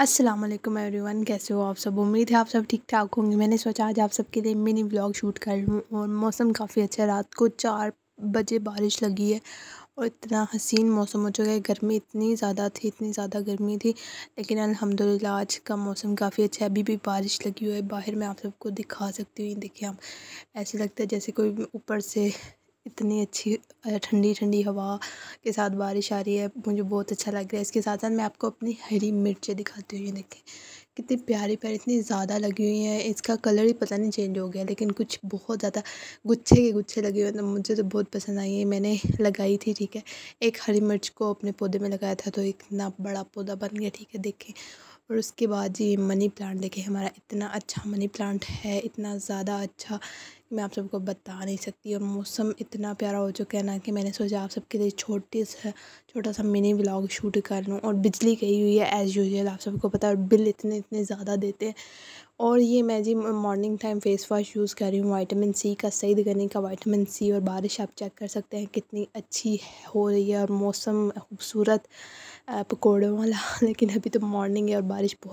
अस्सलाम वालेकुम एवरीवन कैसे हो आप सब उम्मीद है आप सब ठीक ठाक होंगे मैंने सोचा आज आप सबके लिए मिनी व्लॉग शूट कर लूँ और मौसम काफ़ी अच्छा है रात को चार बजे बारिश लगी है और इतना हसीन मौसम हो चुका है गर्मी इतनी ज़्यादा थी इतनी ज़्यादा गर्मी थी लेकिन अल्हम्दुलिल्लाह आज का मौसम काफ़ी अच्छा है अभी भी बारिश लगी हुई है बाहर मैं आप सबको दिखा सकती हूँ देखिए आप ऐसे लगता है जैसे कोई ऊपर से इतनी अच्छी ठंडी ठंडी हवा के साथ बारिश आ रही है मुझे बहुत अच्छा लग रहा है इसके साथ साथ मैं आपको अपनी हरी मिर्चें दिखाती हूँ ये देखें कितनी प्यारी प्यारी इतनी ज़्यादा लगी हुई हैं इसका कलर ही पता नहीं चेंज हो गया लेकिन कुछ बहुत ज़्यादा गुच्छे के गुच्छे लगे हुए तो मुझे तो बहुत पसंद आई है मैंने लगाई थी ठीक है एक हरी मिर्च को अपने पौधे में लगाया था तो इतना बड़ा पौधा बन गया ठीक है देखें और उसके बाद ये मनी प्लांट देखें हमारा इतना अच्छा मनी प्लांट है इतना ज़्यादा अच्छा मैं आप सबको बता नहीं सकती और मौसम इतना प्यारा हो चुका है ना कि मैंने सोचा आप सबके लिए छोटी सा छोटा सा मिनी ब्लॉग शूट कर लूँ और बिजली गई हुई है एज़ यूजल आप सबको पता है बिल इतने इतने ज़्यादा देते हैं और ये मैं जी morning time face wash use कर रही हूँ वाइटामिन सी का सही गनी का वाइटामिन सी और बारिश आप चेक कर सकते हैं कितनी अच्छी हो रही है और मौसम खूबसूरत पकौड़ों वाला लेकिन अभी तो मॉर्निंग है और बारिश बहुत